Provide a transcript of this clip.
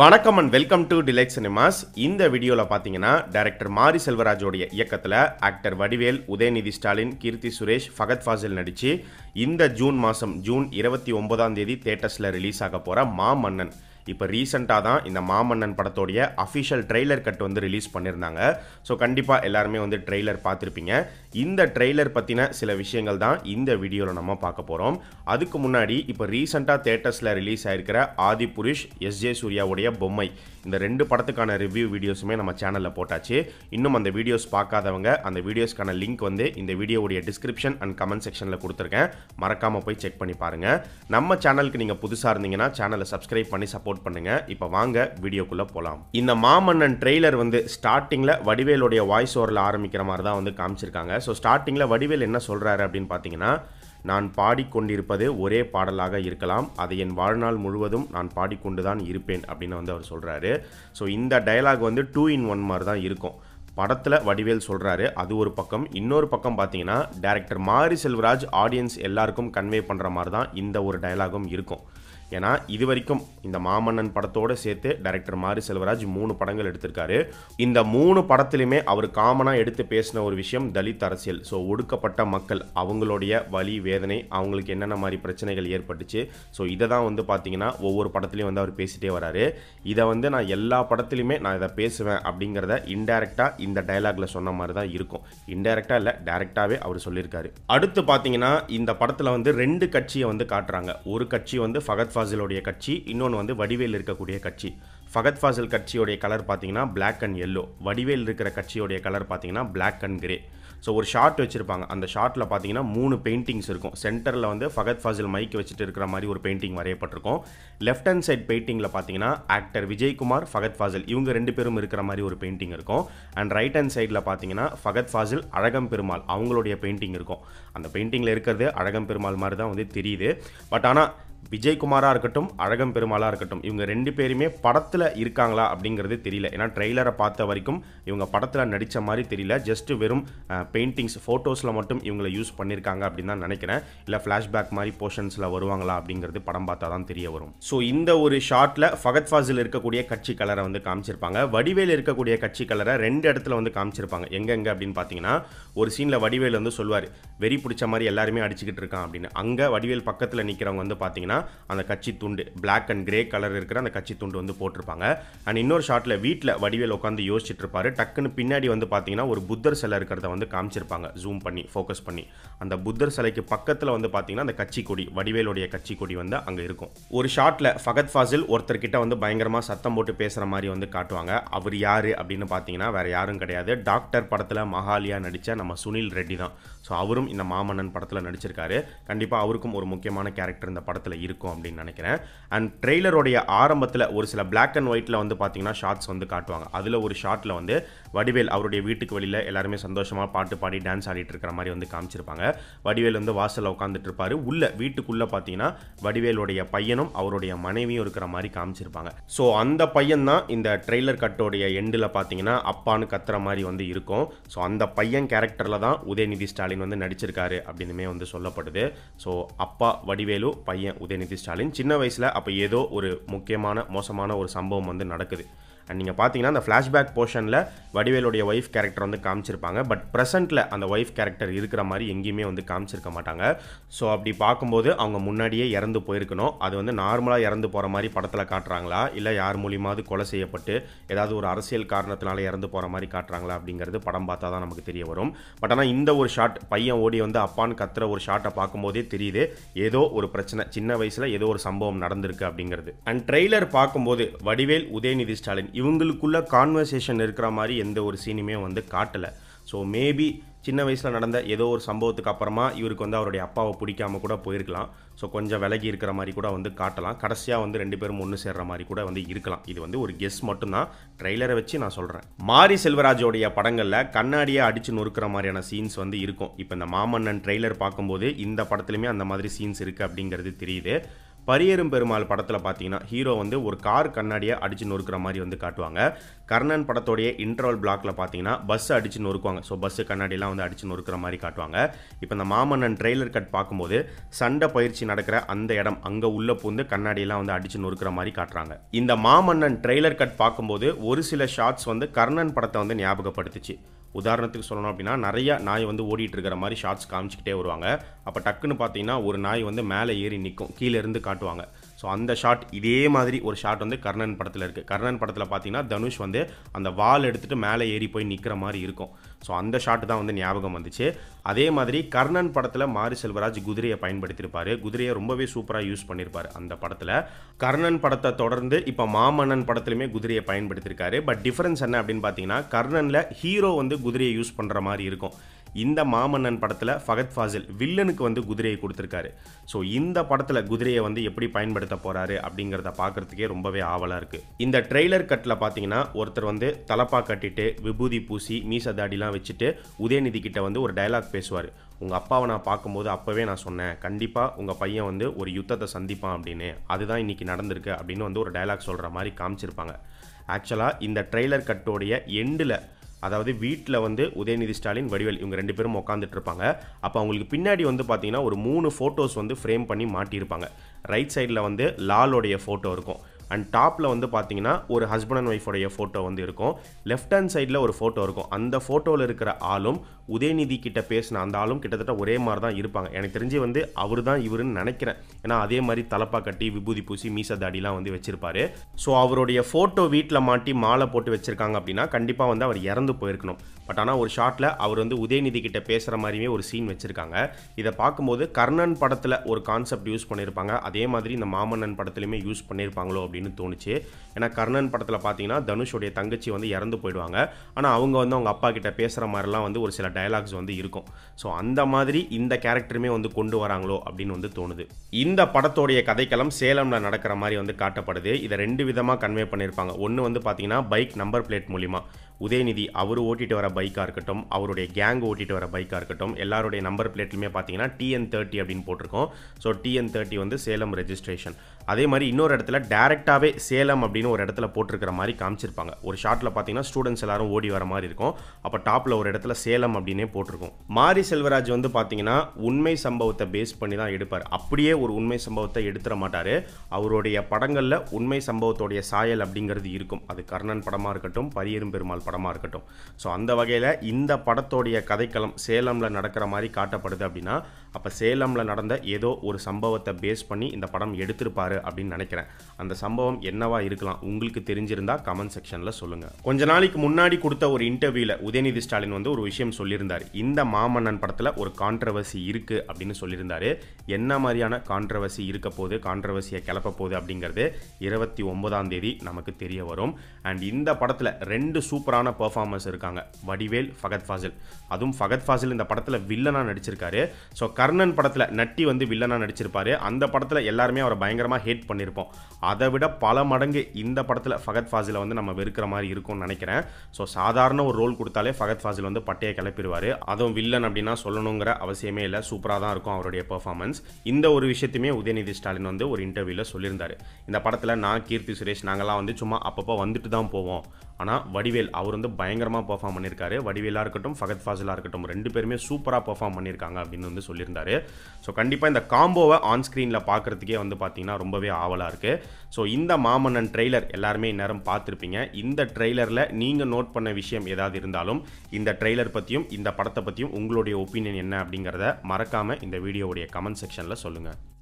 வணக்கம் and welcome to டிலைக் cinemas இந்த வீடியோவில் பார்த்தீங்கன்னா டைரக்டர் மாரி செல்வராஜோடைய இயக்கத்தில் ஆக்டர் வடிவேல் உதயநிதி ஸ்டாலின் கீர்த்தி சுரேஷ் ஃபகத் ஃபாசில் நடித்து இந்த ஜூன் மாதம் ஜூன் இருபத்தி ஒன்பதாம் தேதி தேட்டர்ஸில் ரிலீஸ் ஆக போகிற மா மன்னன் இப்போ ரீசெண்டாக தான் இந்த மாமன்னன் படத்தோடைய அஃபிஷியல் ட்ரெய்லர் கட் வந்து ரிலீஸ் பண்ணியிருந்தாங்க ஸோ கண்டிப்பாக எல்லாருமே வந்து ட்ரெய்லர் பார்த்துருப்பீங்க இந்த ட்ரெய்லர் பற்றின சில விஷயங்கள் தான் இந்த வீடியோவில் நம்ம பார்க்க போகிறோம் அதுக்கு முன்னாடி இப்போ ரீசெண்டாக தேட்டர்ஸில் ரிலீஸ் ஆயிருக்கிற ஆதி புருஷ் எஸ் ஜே சூர்யாவுடைய பொம்மை இந்த ரெண்டு படத்துக்கான ரிவ்யூ வீடியோஸுமே நம்ம சேனலில் போட்டாச்சு இன்னும் அந்த வீடியோஸ் பார்க்காதவங்க அந்த வீடியோஸ்க்கான லிங்க் வந்து இந்த வீடியோவுடைய டிஸ்கிரிப்ஷன் அண்ட் கமெண்ட் செக்ஷனில் கொடுத்துருக்கேன் மறக்காமல் போய் செக் பண்ணி பாருங்கள் நம்ம சேனலுக்கு நீங்கள் புதுசாக இருந்தீங்கன்னா சேனலை சப்ஸ்கிரைப் பண்ணி சப்போர்ட் சப்போர்ட் பண்ணுங்க இப்போ வாங்க வீடியோக்குள்ளே போகலாம் இந்த மாமன்னன் ட்ரெய்லர் வந்து ஸ்டார்டிங்கில் வடிவேலுடைய வாய்ஸ் ஓவரில் ஆரம்பிக்கிற மாதிரி தான் வந்து காமிச்சிருக்காங்க ஸோ ஸ்டார்டிங்ல வடிவேல் என்ன சொல்கிறாரு அப்படின்னு பார்த்தீங்கன்னா நான் பாடிக்கொண்டிருப்பது ஒரே பாடலாக இருக்கலாம் அதை என் வாழ்நாள் முழுவதும் நான் பாடிக்கொண்டு தான் இருப்பேன் அப்படின்னு வந்து அவர் சொல்கிறாரு ஸோ இந்த டைலாக் வந்து டூ இன் ஒன் மாதிரி தான் இருக்கும் படத்தில் வடிவேல் சொல்கிறாரு அது ஒரு பக்கம் இன்னொரு பக்கம் பார்த்தீங்கன்னா டேரக்டர் மாரி செல்வராஜ் ஆடியன்ஸ் எல்லாருக்கும் கன்வே பண்ணுற மாதிரி தான் இந்த ஒரு டைலாகும் இருக்கும் ஏன்னா இது வரைக்கும் இந்த மாமன்னன் படத்தோடு சேர்த்து டைரக்டர் மாரி செல்வராஜ் மூணு படங்கள் எடுத்திருக்காரு இந்த மூணு படத்துலையுமே அவர் காமனாக எடுத்து பேசின ஒரு விஷயம் தலித் அரசியல் ஸோ ஒடுக்கப்பட்ட மக்கள் அவங்களுடைய வலி வேதனை அவங்களுக்கு என்னென்ன மாதிரி பிரச்சனைகள் ஏற்பட்டுச்சு ஸோ இதை தான் வந்து பார்த்தீங்கன்னா ஒவ்வொரு படத்துலையும் வந்து அவர் பேசிகிட்டே வராரு இதை வந்து நான் எல்லா படத்துலையுமே நான் இதை பேசுவேன் அப்படிங்கிறத இன்டைரக்டாக இந்த டைலாகில் சொன்ன மாதிரி தான் இருக்கும் இன்டைரக்டாக இல்லை டேரெக்டாகவே அவர் சொல்லியிருக்காரு அடுத்து பார்த்தீங்கன்னா இந்த படத்தில் வந்து ரெண்டு கட்சியை வந்து காட்டுறாங்க ஒரு கட்சி வந்து ஃபகத் ஃபாசிலோடைய கட்சி இன்னொன்று வந்து வடிவேல் இருக்கக்கூடிய கட்சி ஃபகத் ஃபாசில் கட்சியோடைய கலர் பார்த்தீங்கன்னா பிளாக் அண்ட் எல்லோ வடிவேல் இருக்கிற கட்சியோடைய கலர் பார்த்தீங்கன்னா பிளாக் அண்ட் கிரே ஸோ ஒரு ஷார்ட் வச்சுருப்பாங்க அந்த ஷார்ட்டில் பார்த்தீங்கன்னா மூணு பெயிண்டிங்ஸ் இருக்கும் சென்டரில் வந்து ஃபகத் ஃபாசில் மைக் வச்சுட்டு இருக்கிற மாதிரி ஒரு பெயிண்டிங் வரையப்பட்டிருக்கும் லெஃப்ட் ஹேண்ட் சைட் பெயிண்டிங்கில் பார்த்தீங்கன்னா ஆக்டர் விஜய்குமார் ஃபகத் ஃபாசில் இவங்க ரெண்டு பேரும் இருக்கிற மாதிரி ஒரு பெயிண்டிங் இருக்கும் அண்ட் ரைட் ஹேண்ட் சைடில் பார்த்தீங்கன்னா ஃபகத் ஃபாசில் அழகம் பெருமாள் அவங்களுடைய பெயிண்டிங் இருக்கும் அந்த பெயிண்டிங்கில் இருக்கிறது அழகம் பெருமாள் மாதிரி தான் வந்து தெரியுது பட் ஆனால் விஜய்குமாராக இருக்கட்டும் அழகம் பெருமாளாக இருக்கட்டும் இவங்க ரெண்டு பேருமே படத்தில் இருக்காங்களா அப்படிங்கிறது தெரியல ஏன்னா ட்ரெய்லரை பார்த்த வரைக்கும் இவங்க படத்தில் நடித்த மாதிரி தெரியல ஜஸ்ட் வெறும் பெயிண்டிங்ஸ் ஃபோட்டோஸில் மட்டும் இவங்களை யூஸ் பண்ணியிருக்காங்க அப்படின்னு தான் நினைக்கிறேன் இல்லை ஃப்ளாஷ்பேக் மாதிரி போர்ஷன்ஸில் வருவாங்களா அப்படிங்கிறது படம் பார்த்தா தான் தெரிய வரும் ஸோ இந்த ஒரு ஷார்ட்டில் ஃபகத் ஃபாசில் இருக்கக்கூடிய கட்சி கலரை வந்து காமிச்சிருப்பாங்க வடிவேல் இருக்கக்கூடிய கட்சி கலரை ரெண்டு இடத்துல வந்து காமிச்சிருப்பாங்க எங்கெங்கே அப்படின்னு பார்த்தீங்கன்னா ஒரு சீனில் வடிவேல் வந்து சொல்லுவார் வெறி பிடிச்ச மாதிரி எல்லாருமே அடிச்சுக்கிட்டு இருக்கான் அப்படின்னு அங்கே வடிவேல் பக்கத்தில் நிற்கிறவங்க வந்து பார்த்தீங்கன்னா பார்த்தீங்கன்னா அந்த கட்சி துண்டு பிளாக் அண்ட் கிரே கலர் இருக்கிற அந்த கட்சி துண்டு வந்து போட்டிருப்பாங்க அண்ட் இன்னொரு ஷாட்டில் வீட்டில் வடிவேல் உட்காந்து யோசிச்சுட்டு இருப்பாரு டக்குன்னு பின்னாடி வந்து பார்த்தீங்கன்னா ஒரு புத்தர் சிலை இருக்கிறத வந்து காமிச்சிருப்பாங்க ஜூம் பண்ணி ஃபோக்கஸ் பண்ணி அந்த புத்தர் சிலைக்கு பக்கத்தில் வந்து பார்த்தீங்கன்னா அந்த கட்சி கொடி வடிவேலுடைய கட்சி கொடி வந்து அங்கே இருக்கும் ஒரு ஷாட்டில் ஃபகத் ஃபாசில் ஒருத்தர்கிட்ட வந்து பயங்கரமாக சத்தம் போட்டு பேசுகிற மாதிரி வந்து காட்டுவாங்க அவர் யார் அப்படின்னு பார்த்தீங்கன்னா வேறு யாரும் கிடையாது டாக்டர் படத்தில் மகாலியா நடித்த நம்ம சுனில் ரெட்டி தான் ஸோ அவரும் இந்த மாமன்னன் படத்தில் நடிச்சிருக்காரு கண்டிப்பாக அவருக்கும் ஒரு முக்கியமான கேரக்டர் இந்த படத்தில் இருக்கும் அப்படின்னு நினைக்கிறேன் அண்ட் ட்ரெய்லருடைய ஆரம்பத்தில் ஒரு சில பிளாக் அண்ட் ஒயிட்டில் வந்து பார்த்தீங்கன்னா ஷார்ட்ஸ் வந்து காட்டுவாங்க அதில் ஒரு ஷார்ட்டில் வந்து வடிவேல் அவருடைய வீட்டுக்கு வெளியில் எல்லாருமே சந்தோஷமாக பாட்டு பாடி டான்ஸ் ஆடிட்டு இருக்கிற மாதிரி வந்து காமிச்சிருப்பாங்க வடிவேல் வந்து வாசலில் உட்காந்துட்டு இருப்பார் உள்ள வீட்டுக்குள்ளே பார்த்தீங்கன்னா வடிவேலுடைய பையனும் அவருடைய மனைவியும் இருக்கிற மாதிரி காமிச்சிருப்பாங்க ஸோ அந்த பையன் தான் இந்த ட்ரெய்லர் கட்டோடைய எண்டில் பார்த்தீங்கன்னா அப்பான்னு கத்துற மாதிரி வந்து இருக்கும் ஸோ அந்த பையன் கேரக்டரில் தான் உதயநிதி ஸ்டாலின் வந்து நடிச்சிருக்காரு அப்படின்னுமே வந்து சொல்லப்படுது ஸோ அப்பா வடிவேலு பையன் உதய நிதி ஸ்டாலின் சின்ன வயசில் அப்போ ஏதோ ஒரு முக்கியமான மோசமான ஒரு சம்பவம் வந்து நடக்குது அண்ட் நீங்கள் பார்த்தீங்கன்னா அந்த ஃப்ளாஷ்பேக் போர்ஷனில் வடிவேலுடைய ஒய்ஃப் கேரக்டர் வந்து காமிச்சிருப்பாங்க பட் ப்ரெசென்ட்டில் அந்த ஒய்ஃப் கேரக்டர் இருக்கிற மாதிரி எங்கேயுமே வந்து காமிச்சிருக்க மாட்டாங்க ஸோ அப்படி பார்க்கும்போது அவங்க முன்னாடியே இறந்து போயிருக்கணும் அது வந்து நார்மலாக இறந்து போகிற மாதிரி படத்தில் காட்டுறாங்களா இல்லை யார் மூலியமாவது கொலை செய்யப்பட்டு ஏதாவது ஒரு அரசியல் காரணத்தினால இறந்து போகிற மாதிரி காட்டுறாங்களா அப்படிங்கிறது படம் பார்த்தா தான் நமக்கு தெரிய வரும் பட் ஆனால் இந்த ஒரு ஷாட் பையன் ஓடி வந்து அப்பான்னு கத்துற ஒரு ஷாட்டை பார்க்கும்போதே தெரியுது ஏதோ ஒரு பிரச்சனை சின்ன வயசில் ஏதோ ஒரு சம்பவம் நடந்திருக்கு அப்படிங்கிறது அண்ட் ட்ரெய்லர் பார்க்கும்போது வடிவேல் உதயநிதி ஸ்டாலின் இவங்களுக்குள்ள கான்வர்சேஷன் இருக்கிற மாதிரி எந்த ஒரு சீனுமே வந்து காட்டலை ஸோ மேபி சின்ன வயசில் நடந்த ஏதோ ஒரு சம்பவத்துக்கு அப்புறமா இவருக்கு வந்து அவருடைய அப்பாவை பிடிக்காம கூட போயிருக்கலாம் ஸோ கொஞ்சம் விலகி இருக்கிற மாதிரி கூட வந்து காட்டலாம் கடைசியாக வந்து ரெண்டு பேரும் ஒன்று சேர்ற மாதிரி கூட வந்து இருக்கலாம் இது வந்து ஒரு கெஸ் மட்டும்தான் ட்ரெய்லரை வச்சு நான் சொல்கிறேன் மாரி செல்வராஜோடைய படங்களில் கண்ணாடியை அடித்து நொறுக்கிற மாதிரியான சீன்ஸ் வந்து இருக்கும் இப்போ இந்த மாமன்னன் ட்ரெய்லர் பார்க்கும்போது இந்த படத்துலையுமே அந்த மாதிரி சீன்ஸ் இருக்குது அப்படிங்கிறது தெரியுது பரியரும் பெருமாள் படத்தில் பார்த்தீங்கன்னா ஹீரோ வந்து ஒரு கார் கண்ணாடியை அடித்து நொறுக்கிற மாதிரி வந்து காட்டுவாங்க கர்ணன் படத்தோடைய இன்டர்வல் பிளாக்ல பார்த்தீங்கன்னா பஸ் அடித்து நொறுக்குவாங்க ஸோ பஸ்ஸு கண்ணாடிலாம் வந்து அடித்து நொறுக்கிற மாதிரி காட்டுவாங்க இப்போ இந்த மாமன்னன் ட்ரெய்லர் கட் பார்க்கும்போது சண்டை பயிற்சி நடக்கிற அந்த இடம் அங்கே உள்ளே பூந்து கண்ணாடியெல்லாம் வந்து அடித்து நொறுக்கிற மாதிரி காட்டுறாங்க இந்த மாமன்னன் ட்ரெய்லர் கட் பார்க்கும்போது ஒரு சில ஷார்ட்ஸ் வந்து கர்ணன் படத்தை வந்து ஞாபகப்படுத்துச்சு உதாரணத்துக்கு சொல்லணும் அப்படின்னா நிறையா நாய் வந்து ஓடிட்டு இருக்கிற மாதிரி ஷார்ட்ஸ் காமிச்சிக்கிட்டே வருவாங்க அப்போ டக்குன்னு பார்த்தீங்கன்னா ஒரு நாய் வந்து மேலே ஏறி நிற்கும் கீழே இருந்து காட்டுவாங்க ஸோ அந்த ஷாட் இதே மாதிரி ஒரு ஷாட் வந்து கர்ணன் படத்தில் இருக்குது கர்ணன் படத்தில் பார்த்தீங்கன்னா தனுஷ் வந்து அந்த வால் எடுத்துகிட்டு மேலே ஏறி போய் நிற்கிற மாதிரி இருக்கும் ஸோ அந்த ஷாட் தான் வந்து ஞாபகம் வந்துச்சு அதே மாதிரி கர்ணன் படத்தில் மாரி செல்வராஜ் குதிரையை பயன்படுத்தியிருப்பார் குதிரையை ரொம்பவே சூப்பராக யூஸ் பண்ணியிருப்பார் அந்த படத்தில் கர்ணன் படத்தை தொடர்ந்து இப்போ மாமன்னன் படத்துலையுமே குதிரையை பயன்படுத்தியிருக்காரு பட் டிஃப்ரென்ஸ் என்ன அப்படின்னு பார்த்தீங்கன்னா கர்ணனில் ஹீரோ வந்து குதிரையை யூஸ் பண்ணுற மாதிரி இருக்கும் இந்த மாமன்னன் படத்தில் ஃபகத் ஃபாசில் வில்லனுக்கு வந்து குதிரையை கொடுத்துருக்காரு ஸோ இந்த படத்தில் குதிரையை வந்து எப்படி பயன்படுத்த போகிறாரு அப்படிங்கிறத பார்க்குறதுக்கே ரொம்பவே ஆவலாக இருக்குது இந்த ட்ரெய்லர் கட்டில் பார்த்தீங்கன்னா ஒருத்தர் வந்து தலப்பா கட்டிட்டு விபூதி பூசி மீச தாடிலாம் வச்சுட்டு உதயநிதி கிட்ட வந்து ஒரு டைலாக் பேசுவார் உங்கள் அப்பாவை நான் பார்க்கும்போது அப்போவே நான் சொன்னேன் கண்டிப்பாக உங்கள் பையன் வந்து ஒரு யுத்தத்தை சந்திப்பான் அப்படின்னு அதுதான் இன்னைக்கு நடந்திருக்கு அப்படின்னு வந்து ஒரு டைலாக் சொல்கிற மாதிரி காமிச்சிருப்பாங்க ஆக்சுவலாக இந்த ட்ரெய்லர் கட்டோடைய எண்டில் அதாவது வீட்டில் வந்து உதயநிதி ஸ்டாலின் வடிவேல் இவங்க ரெண்டு பேரும் உட்காந்துட்டு இருப்பாங்க அப்போ அவங்களுக்கு பின்னாடி வந்து பார்த்தீங்கன்னா ஒரு மூணு ஃபோட்டோஸ் வந்து ஃப்ரேம் பண்ணி மாட்டியிருப்பாங்க ரைட் சைடில் வந்து லாலோடைய ஃபோட்டோ இருக்கும் அண்ட் டாப்பில் வந்து பார்த்தீங்கன்னா ஒரு ஹஸ்பண்ட் அண்ட் ஒய்ஃபோடைய ஃபோட்டோ வந்து இருக்கும் லெஃப்ட் ஹேண்ட் சைடில் ஒரு ஃபோட்டோ இருக்கும் அந்த ஃபோட்டோவில் இருக்கிற ஆளும் உதயநிதி கிட்ட பேசின அந்த ஆளும் கிட்டத்தட்ட ஒரே மாதிரி தான் இருப்பாங்க எனக்கு தெரிஞ்சு வந்து அவர் தான் இவருன்னு நினைக்கிறேன் ஏன்னா அதே மாதிரி தலப்பா கட்டி விபூதி பூசி மீச தாடிலாம் வந்து வச்சிருப்பாரு ஸோ அவருடைய ஃபோட்டோ வீட்டில் மாட்டி மாலை போட்டு வச்சிருக்காங்க அப்படின்னா கண்டிப்பாக வந்து அவர் இறந்து போயிருக்கணும் பட் ஆனால் ஒரு ஷாட்டில் அவர் வந்து உதயநிதி கிட்ட பேசுகிற மாதிரியுமே ஒரு சீன் வச்சுருக்காங்க இதை பார்க்கும்போது கர்ணன் படத்தில் ஒரு கான்செப்ட் யூஸ் பண்ணியிருப்பாங்க அதே மாதிரி இந்த மாமன்னன் படத்துலையுமே யூஸ் பண்ணியிருப்பாங்களோ அப்படின்னு தோணுச்சு ஏன்னா கர்ணன் படத்தில் பார்த்தீங்கன்னா தனுஷோடைய தங்கச்சி வந்து இறந்து போயிடுவாங்க ஆனால் அவங்க வந்து அவங்க அப்பா கிட்ட பேசுகிற மாதிரிலாம் வந்து ஒரு சில டயலாக்ஸ் வந்து இருக்கும் ஸோ அந்த மாதிரி இந்த கேரக்டருமே வந்து கொண்டு வராங்களோ அப்படின்னு வந்து தோணுது இந்த படத்தோடைய கதைக்களம் சேலமில் நடக்கிற மாதிரி வந்து காட்டப்படுது இதை ரெண்டு விதமாக கன்வே பண்ணியிருப்பாங்க ஒன்று வந்து பார்த்தீங்கன்னா பைக் நம்பர் பிளேட் மூலிமா உதயநிதி அவர் ஓட்டிகிட்டு வர பைக்காக இருக்கட்டும் அவருடைய கேங் ஓட்டிகிட்டு வர பைக்காக இருக்கட்டும் எல்லாருடைய நம்பர் பிளேட்லையுமே பார்த்தீங்கன்னா டிஎன் தேர்ட்டி அப்படின்னு போட்டிருக்கோம் ஸோ டிஎன் தேர்ட்டி வந்து சேலம் ரெஜிஸ்ட்ரேஷன் அதே மாதிரி இன்னொரு இடத்துல டேரெக்டாகவே சேலம் அப்படின்னு ஒரு இடத்துல போட்டிருக்கிற மாதிரி காமிச்சிருப்பாங்க ஒரு ஷாட்டில் பார்த்தீங்கன்னா ஸ்டூடெண்ட்ஸ் எல்லாரும் ஓடி வர மாதிரி இருக்கும் அப்போ டாப்பில் ஒரு இடத்துல சேலம் அப்படின்னே போட்டிருக்கும் மாரி செல்வராஜ் வந்து பார்த்தீங்கன்னா உண்மை சம்பவத்தை பேஸ் பண்ணி தான் எடுப்பார் அப்படியே ஒரு உண்மை சம்பவத்தை எடுத்துட மாட்டார் அவருடைய படங்களில் உண்மை சம்பவத்தோடைய சாயல் அப்படிங்கிறது இருக்கும் அது கர்ணன் படமாக இருக்கட்டும் பரியரும் பெருமாள் படமாக இருக்கட்டும் ஸோ அந்த வகையில் இந்த படத்தோடைய கதைக்களம் சேலமில் நடக்கிற மாதிரி காட்டப்படுது அப்படின்னா அப்போ சேலமில் நடந்த ஏதோ ஒரு சம்பவத்தை பேஸ் பண்ணி இந்த படம் எடுத்திருப்பாரு அப்படின்னு நினைக்கிறேன் அந்த சம்பவம் என்னவா இருக்கலாம் உங்களுக்கு தெரிஞ்சிருந்தால் கமெண்ட் செக்ஷனில் சொல்லுங்கள் கொஞ்ச நாளைக்கு முன்னாடி கொடுத்த ஒரு இன்டர்வியூவில் உதயநிதி ஸ்டாலின் வந்து ஒரு விஷயம் சொல்லியிருந்தார் இந்த மாமன்னன் படத்தில் ஒரு கான்ட்ரவர்சி இருக்குது அப்படின்னு சொல்லியிருந்தார் என்ன மாதிரியான கான்ட்ரவர்சி இருக்க போது கான்ட்ரவர்சியை கிளப்ப போகுது அப்படிங்கிறது இருபத்தி ஒன்பதாம் தேதி நமக்கு தெரிய வரும் அண்ட் இந்த படத்தில் ரெண்டு சூப்பராக சூப்பரான பர்ஃபார்மன்ஸ் இருக்காங்க வடிவேல் ஃபகத் ஃபாசில் அதுவும் ஃபகத் ஃபாசில் இந்த படத்தில் வில்லனாக நடிச்சிருக்காரு ஸோ கர்ணன் படத்தில் நட்டி வந்து வில்லனாக நடிச்சிருப்பாரு அந்த படத்தில் எல்லாருமே அவரை பயங்கரமாக ஹேட் பண்ணியிருப்போம் அதை விட பல மடங்கு இந்த படத்தில் ஃபகத் ஃபாசிலை வந்து நம்ம வெறுக்கிற மாதிரி இருக்கும்னு நினைக்கிறேன் ஸோ சாதாரண ஒரு ரோல் கொடுத்தாலே ஃபகத் ஃபாசில் வந்து பட்டையை கிளப்பிடுவார் அதுவும் வில்லன் அப்படின்னா சொல்லணுங்கிற அவசியமே இல்லை சூப்பராக தான் இருக்கும் அவருடைய பர்ஃபார்மன்ஸ் இந்த ஒரு விஷயத்தையுமே உதயநிதி ஸ்டாலின் வந்து ஒரு இன்டர்வியூவில் சொல்லியிருந்தார் இந்த படத்தில் நான் கீர்த்தி சுரேஷ் நாங்கள்லாம் வந்து சும்மா அப்பப்போ வந்துட்டு தான் போவோம் ஆனால் வடிவேல் அவர் வந்து பயங்கரமாக பர்ஃபார்ம் பண்ணியிருக்காரு வடிவேலாக இருக்கட்டும் ஃபகத் ஃபாசிலாக இருக்கட்டும் ரெண்டு பேருமே சூப்பராக பர்ஃபார்ம் பண்ணியிருக்காங்க அப்படின்னு வந்து சொல்லியிருந்தாரு ஸோ கண்டிப்பாக இந்த காம்போவை ஆன் ஸ்க்ரீனில் பார்க்குறதுக்கே வந்து பார்த்தீங்கன்னா ரொம்பவே ஆவலாக இருக்குது ஸோ இந்த மாமன்னன் ட்ரெய்லர் எல்லாருமே இந்நேரம் பார்த்துருப்பீங்க இந்த ட்ரெய்லரில் நீங்கள் நோட் பண்ண விஷயம் ஏதாவது இருந்தாலும் இந்த ட்ரெய்லர் பற்றியும் இந்த படத்தை பற்றியும் உங்களுடைய ஒப்பீனியன் என்ன அப்படிங்கிறத மறக்காமல் இந்த வீடியோவுடைய கமெண்ட் செக்ஷனில் சொல்லுங்கள்